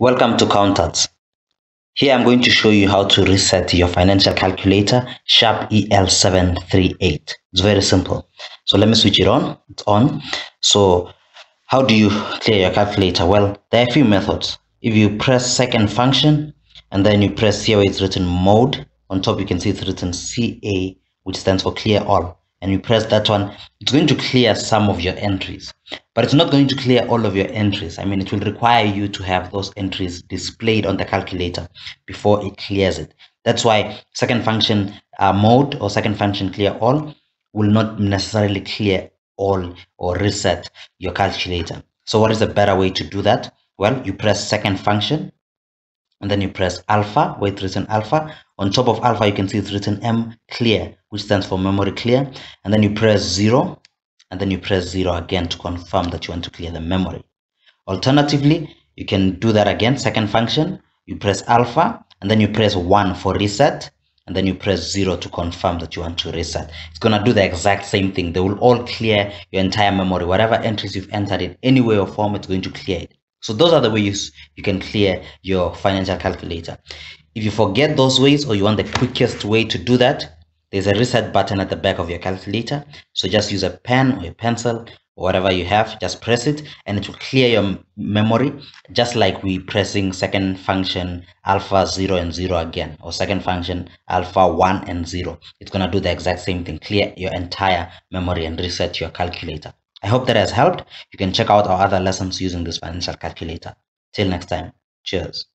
Welcome to Counters. Here I'm going to show you how to reset your financial calculator Sharp EL738. It's very simple. So let me switch it on. It's on. So how do you clear your calculator? Well, there are a few methods. If you press second function and then you press here where it's written mode, on top you can see it's written CA which stands for clear all and you press that one, it's going to clear some of your entries, but it's not going to clear all of your entries. I mean, it will require you to have those entries displayed on the calculator before it clears it. That's why second function uh, mode or second function clear all will not necessarily clear all or reset your calculator. So what is a better way to do that? Well, you press second function and then you press alpha where it's written alpha on top of alpha you can see it's written m clear which stands for memory clear and then you press zero and then you press zero again to confirm that you want to clear the memory alternatively you can do that again second function you press alpha and then you press one for reset and then you press zero to confirm that you want to reset it's going to do the exact same thing they will all clear your entire memory whatever entries you've entered in any way or form it's going to clear it so those are the ways you can clear your financial calculator. If you forget those ways or you want the quickest way to do that, there's a reset button at the back of your calculator. So just use a pen or a pencil or whatever you have, just press it and it will clear your memory just like we pressing second function alpha 0 and 0 again or second function alpha 1 and 0. It's going to do the exact same thing, clear your entire memory and reset your calculator. I hope that has helped. You can check out our other lessons using this financial calculator. Till next time, cheers.